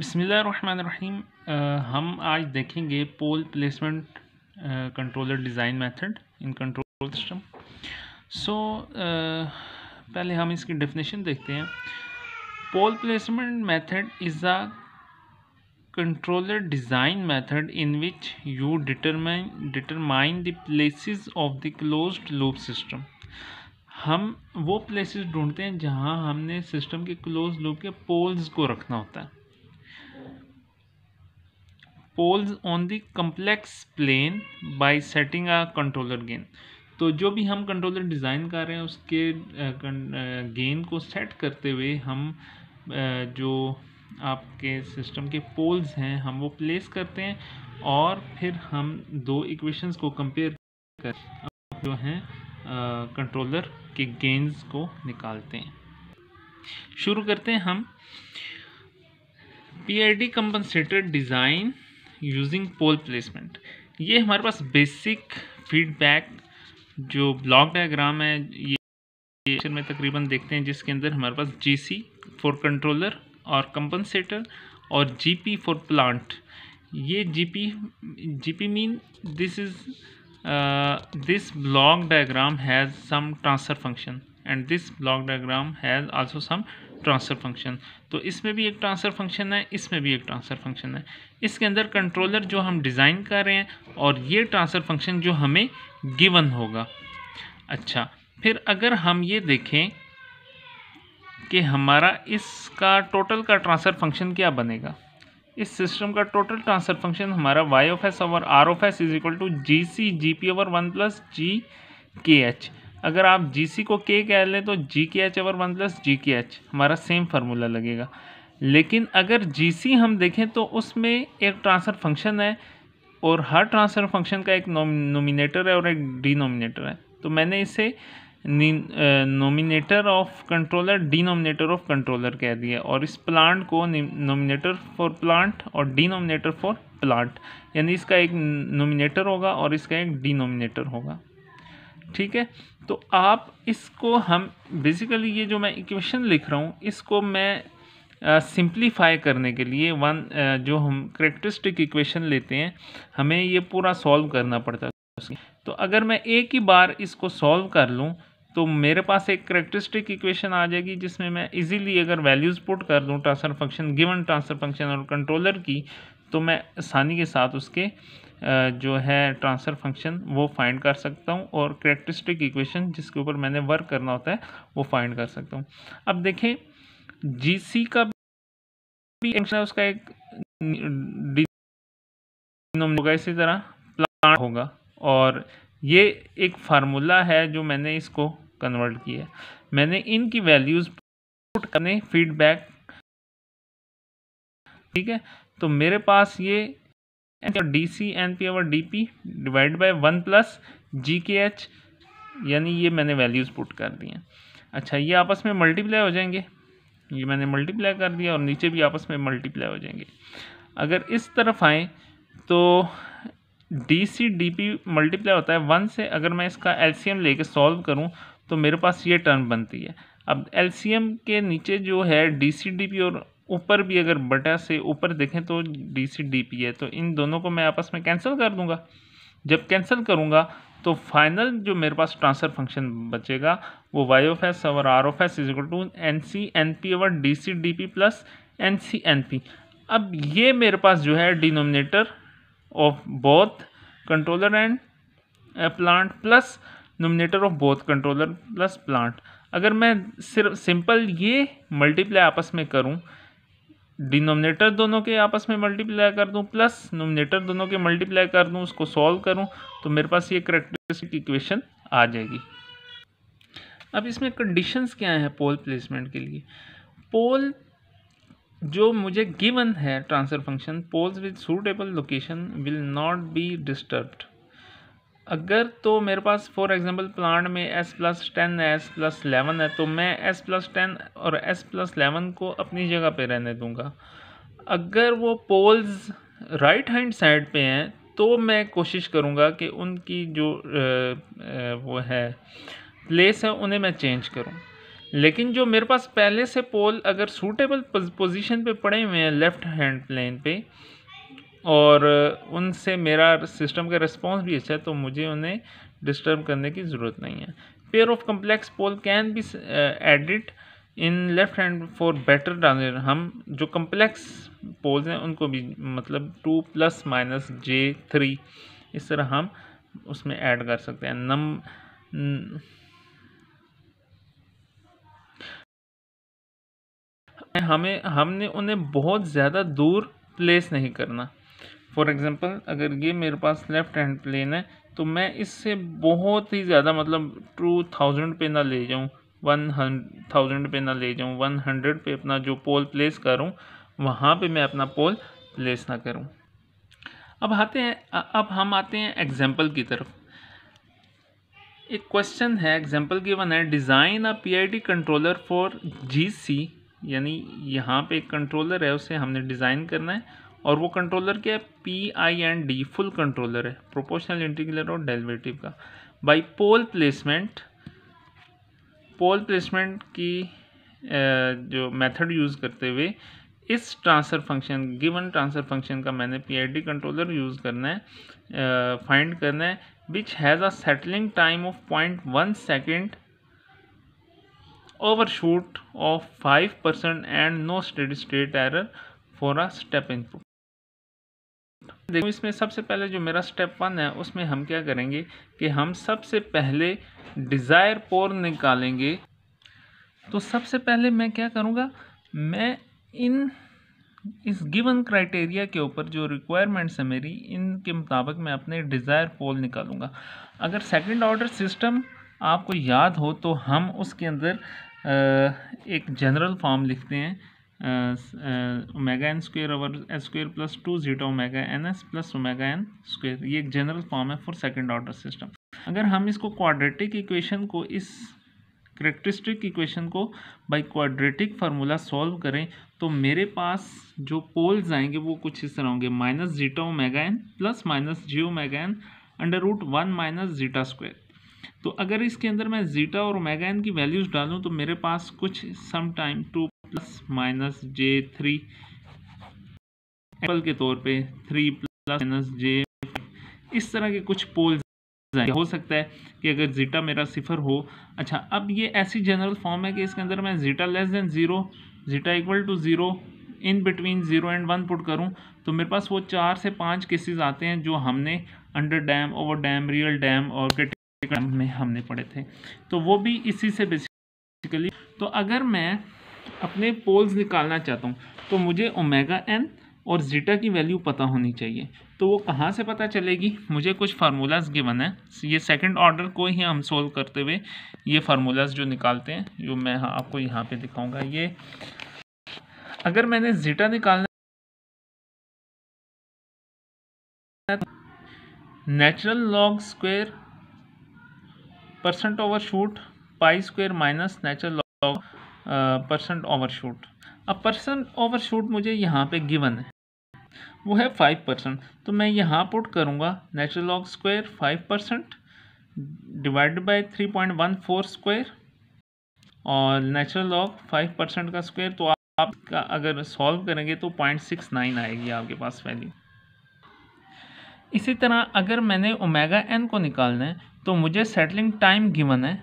रही हम आज देखेंगे pole placement controller design method in control system so पहले हम इसकी डेफिनेशन देखते हैं pole placement method is a controller design method in which you determine determine the places of the closed loop system हम वो प्लेसेस ढूंढते हैं जहाँ हमने सिस्टम के क्लोज लूप के पोल्स को रखना होता है poles on the complex plane by setting a controller gain तो जो भी हम कंट्रोलर डिज़ाइन कर रहे हैं उसके गेन को सेट करते हुए हम जो आपके सिस्टम के पोल्स हैं हम वो प्लेस करते हैं और फिर हम दो इक्वेशंस को कंपेयर कर जो हैं कंट्रोलर के गेंस को निकालते हैं शुरू करते हैं हम PID I design using pole placement ये हमारे पास बेसिक फीडबैक जो ब्लॉक डायग्राम है ये में तकरीबन देखते हैं जिसके अंदर हमारे पास जी सी फॉर कंट्रोलर और कंपनसेटर और जी पी फॉर प्लांट ये G P G P mean this is this block diagram has some transfer function and this block diagram has also some transfer function तो इसमें भी एक transfer function है इसमें भी एक ट्रांसफ़र फंक्शन है इसके अंदर कंट्रोलर जो हम डिज़ाइन कर रहे हैं और ये ट्रांसफ़र फंक्शन जो हमें गिवन होगा अच्छा फिर अगर हम ये देखें कि हमारा इसका टोटल का ट्रांसफ़र फंक्शन क्या बनेगा इस सिस्टम का टोटल ट्रांसफ़र फंक्शन हमारा Y of S over R of S is equal to G C G P over one plus G K H अगर आप जी सी को के कह लें तो G K H over one plus G K H हमारा same formula लगेगा लेकिन अगर जी सी हम देखें तो उसमें एक ट्रांसफ़र फंक्शन है और हर ट्रांसफ़र फंक्शन का एक नोमिनेटर है और एक डिनोमिनेटर है तो मैंने इसे nominator of controller denominator of controller कह दिया और इस प्लांट को नोमिनेटर फॉर प्लांट और डिनोमिनेटर फॉर प्लांट यानी इसका एक नोमिनेटर होगा और इसका एक डिनोमिनेटर होगा ठीक है तो आप इसको हम बेसिकली ये जो मैं इक्वेशन लिख रहा हूँ इसको मैं सिंप्लीफाई uh, करने के लिए वन uh, जो हम करेक्टरिस्टिक इक्वेशन लेते हैं हमें ये पूरा सॉल्व करना पड़ता है तो अगर मैं एक ही बार इसको सॉल्व कर लूँ तो मेरे पास एक करेक्टरिस्टिक इक्वेशन आ जाएगी जिसमें मैं इजीली अगर वैल्यूज़ पुट कर दूँ transfer function given transfer function और कंट्रोलर की तो मैं आसानी के साथ उसके जो है ट्रांसफ़र फंक्शन वो फाइंड कर सकता हूँ और करेक्ट्रिस्टिक इक्वेशन जिसके ऊपर मैंने वर्क करना होता है वो फाइंड कर सकता हूँ अब देखें जीसी का भी है उसका एक होगा इसी तरह प्लांट होगा और ये एक फार्मूला है जो मैंने इसको कन्वर्ट किया है मैंने इनकी वैल्यूज़ करने फीडबैक ठीक है तो मेरे पास ये डी सी एन पी और D P divide by one plus G K H यानी ये मैंने वैल्यूज़ पुट कर दी हैं अच्छा ये आपस में मल्टीप्लाई हो जाएंगे ये मैंने मल्टीप्लाई कर दिया और नीचे भी आपस में मल्टीप्लाई हो जाएंगे अगर इस तरफ आएँ तो D C D P multiply होता है वन से अगर मैं इसका एल सी एम लेके सॉल्व करूँ तो मेरे पास ये टर्म बनती है अब एल सी एम के नीचे जो है डी सी डी पी और ऊपर भी अगर बटा से ऊपर देखें तो डी सी डी पी है तो इन दोनों को मैं आपस में कैंसिल कर दूंगा जब कैंसिल करूंगा तो फाइनल जो मेरे पास ट्रांसफर फंक्शन बचेगा वो वाई ऑफ एस और R of S is equal to N C N P और D C D P plus N C N P अब ये मेरे पास जो है denominator of both controller and plant plus nominator of both controller plus plant अगर मैं सिर्फ सिंपल ये मल्टीप्लाई आपस में करूं डिनोमिनेटर दोनों के आपस में मल्टीप्लाई कर दूं प्लस नोमिनेटर दोनों के मल्टीप्लाई कर दूं उसको सॉल्व करूं तो मेरे पास ये करेक्टरिस्टिक इक्वेशन आ जाएगी अब इसमें कंडीशंस क्या हैं पोल प्लेसमेंट के लिए पोल जो मुझे गिवन है transfer function poles with suitable location will not be disturbed अगर तो मेरे पास फॉर एग्जांपल प्लांट में S plus ten S plus eleven है तो मैं एस प्लस टेन और एस प्लस एलेवन को अपनी जगह पे रहने दूंगा अगर वो पोल्स राइट हैंड साइड पे हैं तो मैं कोशिश करूंगा कि उनकी जो वो है प्लेस है उन्हें मैं चेंज करूं लेकिन जो मेरे पास पहले से पोल अगर सूटेबल पोजीशन पे पड़े हुए हैं लेफ़्ट हैंड प्लेन पे और उनसे मेरा सिस्टम का रिस्पॉन्स भी अच्छा है तो मुझे उन्हें डिस्टर्ब करने की ज़रूरत नहीं है pair of complex pole can be edit in left hand for better transaction हम जो कम्प्लेक्स पोल्स हैं उनको भी मतलब two plus minus J three इस तरह हम उसमें ऐड कर सकते हैं नम हमें हमने उन्हें बहुत ज़्यादा दूर प्लेस नहीं करना फॉर एग्ज़ाम्पल अगर ये मेरे पास लेफ़्ट हैंड प्लेन है तो मैं इससे बहुत ही ज़्यादा मतलब टू थाउजेंड पे ना ले जाऊँ वन थाउजेंड पे ना ले जाऊँ वन हंड्रेड पे अपना जो पोल प्लेस करूँ वहाँ पे मैं अपना पोल प्लेस ना करूँ अब आते हैं अब हम आते हैं एग्जाम्पल की तरफ एक क्वेश्चन है एग्जाम्पल वन है design a PID controller for C यानी यहाँ पे एक कंट्रोलर है उसे हमने डिज़ाइन करना है और वो कंट्रोलर क्या है P I and D full controller है प्रोपोर्शनल इंटीग्रल और डेरिवेटिव का by pole placement pole placement की जो मेथड यूज़ करते हुए इस transfer function given transfer function का मैंने पीआईडी कंट्रोलर यूज़ करना है फाइंड uh, करना है which has a settling time of point one second of five percent and no steady state error for a step input देखो इसमें सबसे पहले जो मेरा स्टेप वन है उसमें हम क्या करेंगे कि हम सबसे पहले डिज़ायर पोर निकालेंगे तो सबसे पहले मैं क्या करूँगा मैं इन इस गिवन क्राइटेरिया के ऊपर जो रिक्वायरमेंट्स हैं मेरी इनके मुताबिक मैं अपने डिज़ायर पोल निकालूंगा अगर सेकंड ऑर्डर सिस्टम आपको याद हो तो हम उसके अंदर एक जनरल फॉर्म लिखते हैं omega N square over S square plus two zeta omega N S plus omega N square ये एक जनरल फॉर्म है फॉर सेकेंड ऑर्डर सिस्टम अगर हम इसको क्वाड्रेटिक इक्वेशन को इस करेक्ट्रिस्टिक इक्वेशन को बाई क्वाड्रेटिक फार्मूला सॉल्व करें तो मेरे पास जो पोल्स आएंगे वो कुछ इस तरह होंगे minus zeta omega N plus minus G omega N under root one minus zeta square तो अगर इसके अंदर मैं जीटा और ओमेगा एन की वैल्यूज़ डालूँ तो मेरे पास कुछ some time two minus J three apple के तौर पे थ्री प्लस माइनस जे इस तरह के कुछ पोल्स हो सकता है कि अगर जीटा मेरा सिफर हो अच्छा अब ये ऐसी जनरल फॉर्म है कि इसके अंदर मैं zeta less than zero zeta equal to zero in between zero and one put करूं तो मेरे पास वो चार से पांच केसेस आते हैं जो हमने under damp over damp real damp और क्रिटिकल डैम में हमने पढ़े थे तो वो भी इसी से बेसिकली तो अगर मैं अपने पोल्स निकालना चाहता हूँ तो मुझे ओमेगा एन और जीटा की वैल्यू पता होनी चाहिए तो वो कहाँ से पता चलेगी मुझे कुछ फार्मूलाज गिवन है ये सेकंड ऑर्डर को ही हम सोल्व करते हुए ये फार्मूलाज जो निकालते हैं जो मैं हाँ आपको यहाँ पे दिखाऊंगा ये अगर मैंने जीटा निकालना natural log square percent over shoot pi square minus natural log percent overshoot अब परसेंट ओवरशूट मुझे यहाँ पे गिवन है वो है फाइव परसेंट तो मैं यहाँ पुट करूँगा natural log square five percent divide by three point one four square और नेचुरल लॉग फाइव परसेंट का स्क्वायर तो आपका अगर सॉल्व करेंगे तो पॉइंट सिक्स नाइन आएगी आपके पास वैल्यू इसी तरह अगर मैंने ओमेगा एन को निकालना है तो मुझे सेटलिंग टाइम गिवन है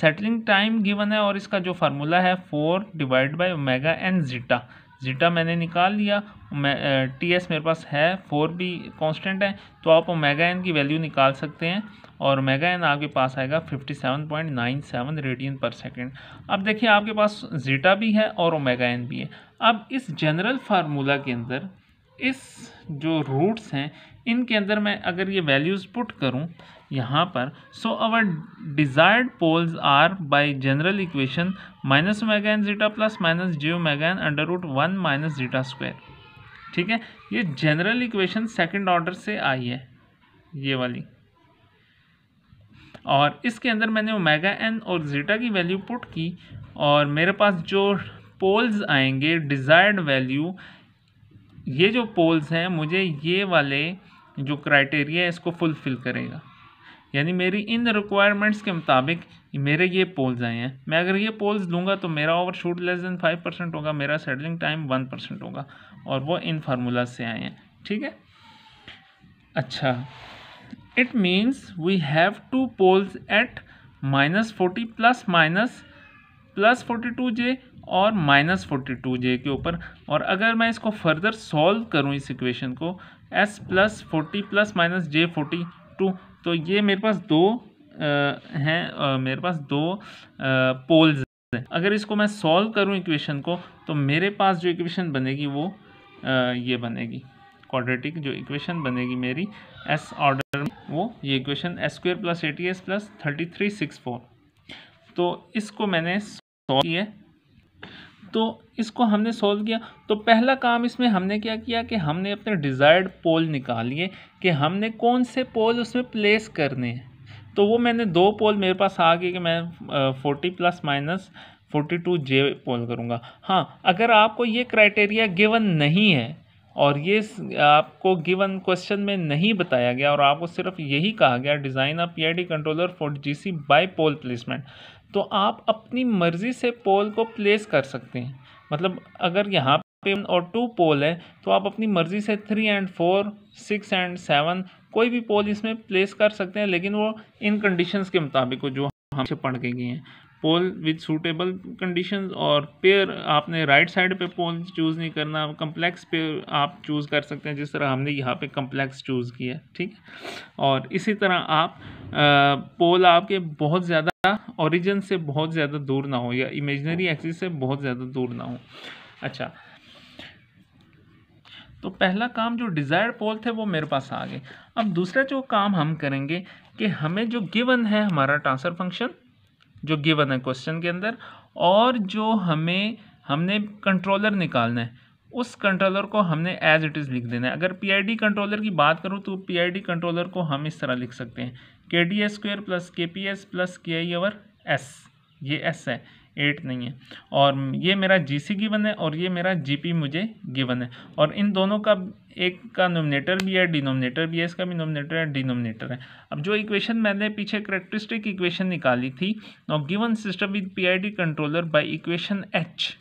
सेटलिंग टाइम गिवन है और इसका जो फार्मूला है four divide by omega N zeta zeta मैंने निकाल लिया टी एस मेरे पास है फोर भी कांस्टेंट है तो आप ओमेगा एन की वैल्यू निकाल सकते हैं और ओमेगा एन आपके पास आएगा fifty seven point nine seven radian per second अब देखिए आपके पास जीटा भी है और ओमेगा एन भी है अब इस जनरल फार्मूला के अंदर इस जो रूट्स हैं इनके अंदर मैं अगर ये वैल्यूज़ पुट करूँ यहाँ पर so our desired poles are by general equation minus omega N zeta plus minus G omega N under root one minus zeta square ठीक है ये जनरल इक्वेशन सेकंड ऑर्डर से आई है ये वाली और इसके अंदर मैंने ओमेगा एन और जीटा की वैल्यू पुट की और मेरे पास जो पोल्स आएंगे डिज़ायर्ड वैल्यू ये जो पोल्स हैं मुझे ये वाले जो क्राइटेरिया है इसको फुलफ़िल करेगा यानी मेरी इन रिक्वायरमेंट्स के मुताबिक मेरे ये पोल्स आए हैं मैं अगर ये पोल्स लूँगा तो मेरा over shoot less than five percent होगा मेरा सेटलिंग टाइम वन परसेंट होगा और वो इन फार्मूला से आए हैं ठीक है अच्छा it means we have two poles at minus forty plus minus plus forty two J और माइनस फोर्टी टू जे के ऊपर और अगर मैं इसको फर्दर सॉल्व करूँ इस इक्वेशन को S plus forty plus minus J forty two तो ये मेरे पास दो हैं मेरे पास दो पोल्स हैं अगर इसको मैं सॉल्व करूं इक्वेशन को तो मेरे पास जो इक्वेशन बनेगी वो आ, ये बनेगी क्वाड्रेटिक जो इक्वेशन बनेगी मेरी एस ऑर्डर वो ये equation S square plus eighty S plus thirty three six four तो इसको मैंने सॉल्व किया तो इसको हमने सॉल्व किया तो पहला काम इसमें हमने क्या किया कि हमने अपने डिज़ायर्ड पोल निकालिए कि हमने कौन से पोल उसमें प्लेस करने हैं तो वो मैंने दो पोल मेरे पास आ गए कि मैं forty plus minus forty two J pole करूँगा हाँ अगर आपको ये क्राइटेरिया गिवन नहीं है और ये आपको गिवन क्वेश्चन में नहीं बताया गया और आपको सिर्फ यही कहा गया design a PID controller for GC by pole placement तो आप अपनी मर्ज़ी से पोल को प्लेस कर सकते हैं मतलब अगर यहाँ पे और टू पोल है तो आप अपनी मर्ज़ी से three and four six and seven कोई भी पोल इसमें प्लेस कर सकते हैं लेकिन वो इन कंडीशन के मुताबिक जो हमसे पढ़ के गए हैं पोल विद सूटेबल कंडीशन और पेयर आपने राइट साइड पे पोल चूज़ नहीं करना कम्प्लेक्स पे आप चूज़ कर सकते हैं जिस तरह हमने यहाँ पे कम्प्लेक्स चूज़ किया ठीक और इसी तरह आप पोल आपके बहुत ज़्यादा ओरिजिन से बहुत ज़्यादा दूर ना हो या इमेजनरी एक्सिस से बहुत ज़्यादा दूर ना हो अच्छा तो पहला काम जो डिज़ायर पोल थे वो मेरे पास आ गए अब दूसरा जो काम हम करेंगे कि हमें जो गिवन है हमारा ट्रांसफ़र फंक्शन जो गिवन है क्वेश्चन के अंदर और जो हमें हमने कंट्रोलर निकालना है उस कंट्रोलर को हमने एज इट इज़ लिख देना है अगर पी कंट्रोलर की बात करूँ तो पी कंट्रोलर को हम इस तरह लिख सकते हैं K D S square plus K P S plus K I over S ये एस है एट नहीं है और ये मेरा जी सी गिवन है और ये मेरा जी पी मुझे गिवन है और इन दोनों का एक का नोमिनेटर भी है डिनोमिनेटर भी है इसका भी नोमिनेटर है डिनोमिनेटर है अब जो इक्वेशन मैंने पीछे करेक्टरिस्टिक इक्वेशन निकाली थी और given system with D controller by equation H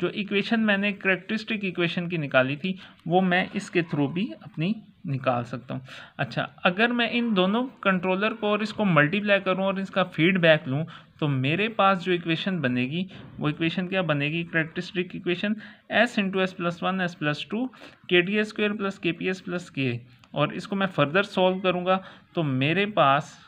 जो इक्वेशन मैंने करेक्टरिस्टिक इक्वेशन की निकाली थी वो मैं इसके थ्रू भी अपनी निकाल सकता हूँ अच्छा अगर मैं इन दोनों कंट्रोलर को और इसको मल्टीप्लाई करूँ और इसका फीडबैक लूँ तो मेरे पास जो इक्वेशन बनेगी वो इक्वेशन क्या बनेगी characteristic equation S into S plus one S plus two K T S square plus K P S plus K और इसको मैं फर्दर सॉल्व करूँगा तो मेरे पास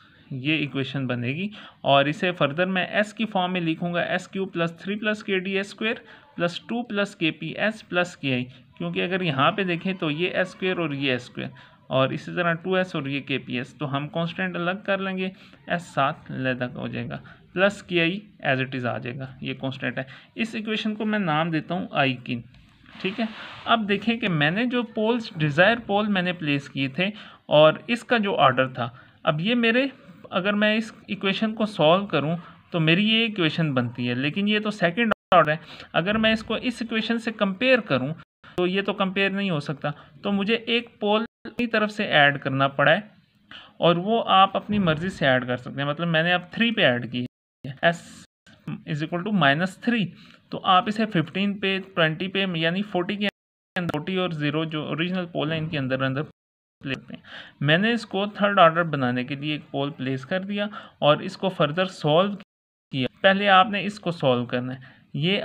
ये इक्वेशन बनेगी और इसे फर्दर मैं एस की फॉर्म में लिखूँगा S Q plus three plus K D S square plus two plus K P S plus K I क्योंकि अगर यहाँ पे देखें तो ये एस स्क्वेयर और ये एस स्क्वेयर और इसी तरह टू एस और ये के पी एस तो हम कॉन्स्टेंट अलग कर लेंगे एस साथ लदा हो जाएगा plus K I as it is आ जाएगा ये कॉन्स्टेंट है इस इक्वेशन को मैं नाम देता हूँ आई किन ठीक है अब देखें कि मैंने जो पोल्स डिज़ायर पोल मैंने प्लेस किए थे और इसका जो ऑर्डर था अब ये मेरे अगर मैं इस इक्वेशन को सॉल्व करूं तो मेरी ये इक्वेशन बनती है लेकिन ये तो सेकंड ऑर्डर है अगर मैं इसको इस इक्वेशन से कंपेयर करूं तो ये तो कंपेयर नहीं हो सकता तो मुझे एक पोल अपनी तरफ से ऐड करना पड़ा है और वो आप अपनी मर्ज़ी से ऐड कर सकते हैं मतलब मैंने अब थ्री पे ऐड की S is equal to minus three तो आप इसे फिफ्टीन पे ट्वेंटी पे यानी फोर्टी के अंदर फोर्टी और ज़ीरो जो ओरिजिनल पोल है इनके अंदर अंदर प्ले पे हैं मैंने इसको थर्ड ऑर्डर बनाने के लिए एक पोल प्लेस कर दिया और इसको फर्दर सॉल्व किया पहले आपने इसको सॉल्व करना है ये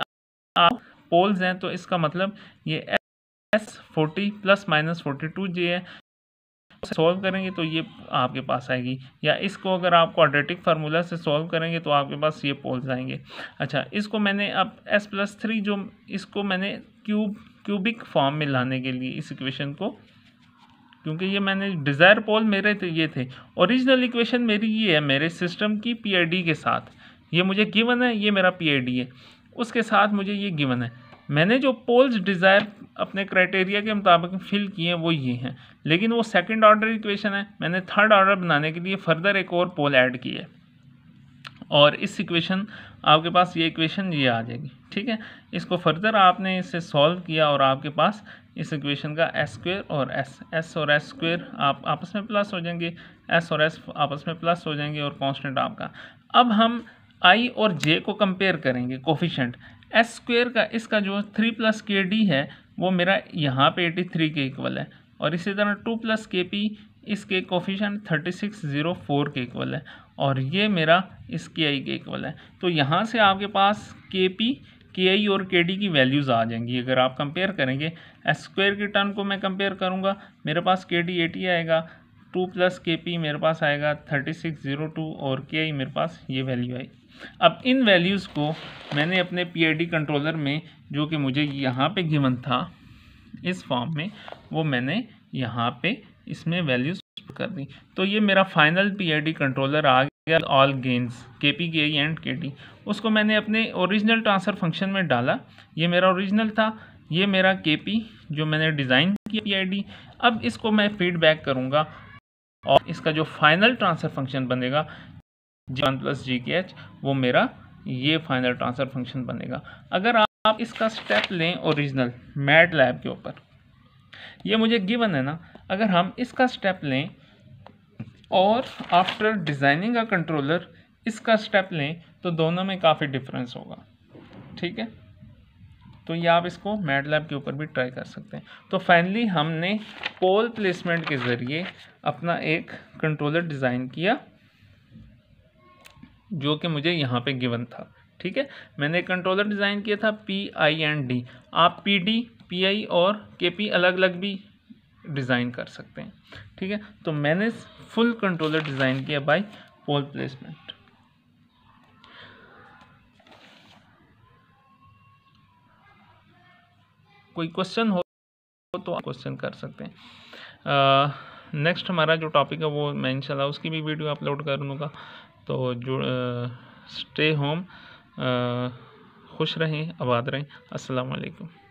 आप पोल्स हैं तो इसका मतलब ये S forty plus minus forty two G है सॉल्व करेंगे तो ये आपके पास आएगी या इसको अगर आप क्वाड्रेटिक फार्मूला से सॉल्व करेंगे तो आपके पास ये पोल्स आएंगे अच्छा इसको मैंने अब एस प्लस थ्री जो इसको मैंने क्यूब क्यूबिक फॉर्म में लाने के लिए इस इक्वेशन को क्योंकि ये मैंने डिज़ायर पोल मेरे थे ये थे ओरिजिनल इक्वेशन मेरी ये है मेरे सिस्टम की पी के साथ ये मुझे गिवन है ये मेरा पी है उसके साथ मुझे ये गिवन है मैंने जो पोल्स डिज़ायर अपने क्राइटेरिया के मुताबिक फिल किए हैं वो ये हैं लेकिन वो सेकंड ऑर्डर इक्वेशन है मैंने थर्ड ऑर्डर बनाने के लिए फर्दर एक और पोल ऐड की है और इस इक्वेशन आपके पास ये इक्वेशन ये आ जाएगी ठीक है इसको फर्दर आपने इसे सॉल्व किया और आपके पास इस इक्वेशन का एस स्क्वेयर और एस एस और एस स्क्वेयर आप आपस में प्लस हो जाएंगे एस और एस आपस में प्लस हो जाएंगे और कांस्टेंट आपका अब हम आई और जे को कंपेयर करेंगे कोफिशेंट एस स्क्वेयर का इसका जो थ्री प्लस के डी है वो मेरा यहाँ पे एटी थ्री के इक्वल है और इसी तरह टू प्लस के पी इसके coefficient thirty six zero four के इक्वल है और ये मेरा इस के आई के इक्वल है तो यहाँ से आपके पास के पी के आई और के डी की वैल्यूज़ आ जाएंगी अगर आप कंपेयर करेंगे एस स्क्वेयर के टर्म को मैं कंपेयर करूँगा मेरे पास के डी एटी आएगा टू प्लस के पी मेरे पास आएगा थर्टी सिक्स ज़ीरो टू और के आई मेरे पास ये वैल्यू आई अब इन वैल्यूज़ को मैंने अपने पी कंट्रोलर में जो कि मुझे यहाँ पे गिवन था इस फॉर्म में वो मैंने यहाँ पे इसमें वैल्यूज़ कर दी तो ये मेरा फाइनल पी कंट्रोलर आ गया all gains K P K and K T उसको मैंने अपने ओरिजिनल ट्रांसफ़र फंक्शन में डाला ये मेरा ओरिजिनल था ये मेरा के पी जो मैंने डिज़ाइन किया पी आई डी अब इसको मैं फीडबैक करूँगा और इसका जो फाइनल ट्रांसफ़र फंक्शन बनेगा जी one plus G K H वो मेरा ये फाइनल ट्रांसफ़र फंक्शन बनेगा अगर आप इसका स्टेप लें ओरिजिनल मैट लैब के ऊपर ये मुझे गिवन है ना अगर हम इसका स्टेप लें और आफ्टर डिज़ाइनिंग अ कंट्रोलर इसका स्टेप लें तो दोनों में काफ़ी डिफरेंस होगा ठीक है तो ये आप इसको मैट लैब के ऊपर भी ट्राई कर सकते हैं तो फाइनली हमने पोल प्लेसमेंट के ज़रिए अपना एक कंट्रोलर डिज़ाइन किया जो कि मुझे यहाँ पे गिवन था ठीक है मैंने कंट्रोलर डिज़ाइन किया था पी आई एंड डी आप पी डी पी आई और के पी अलग अलग भी डिज़ाइन कर सकते हैं ठीक है तो मैंने फुल कंट्रोलर डिज़ाइन किया बाई पोल प्लेसमेंट कोई क्वेश्चन हो तो आप क्वेश्चन कर सकते हैं नेक्स्ट हमारा जो टॉपिक है वो मैं इंशाल्लाह उसकी भी वीडियो अपलोड करूँगा तो जो स्टे होम खुश रहें आबाद रहें अस्सलाम वालेकुम